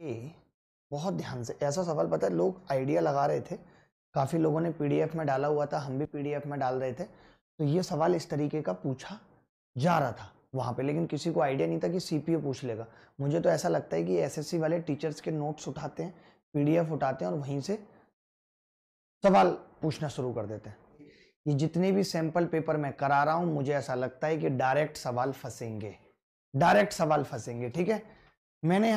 ए बहुत ध्यान से ऐसा सवाल पता है लोग आइडिया लगा रहे थे काफ़ी लोगों ने पीडीएफ में डाला हुआ था हम भी पीडीएफ में डाल रहे थे तो ये सवाल इस तरीके का पूछा जा रहा था वहाँ पे लेकिन किसी को आइडिया नहीं था कि सीपीओ पूछ लेगा मुझे तो ऐसा लगता है कि एसएससी वाले टीचर्स के नोट्स उठाते हैं पीडीएफ उठाते हैं और वहीं से सवाल पूछना शुरू कर देते हैं ये जितने भी सैंपल पेपर मैं करा रहा हूँ मुझे ऐसा लगता है कि डायरेक्ट सवाल फंसेंगे डायरेक्ट सवाल फंसेंगे ठीक है मैंने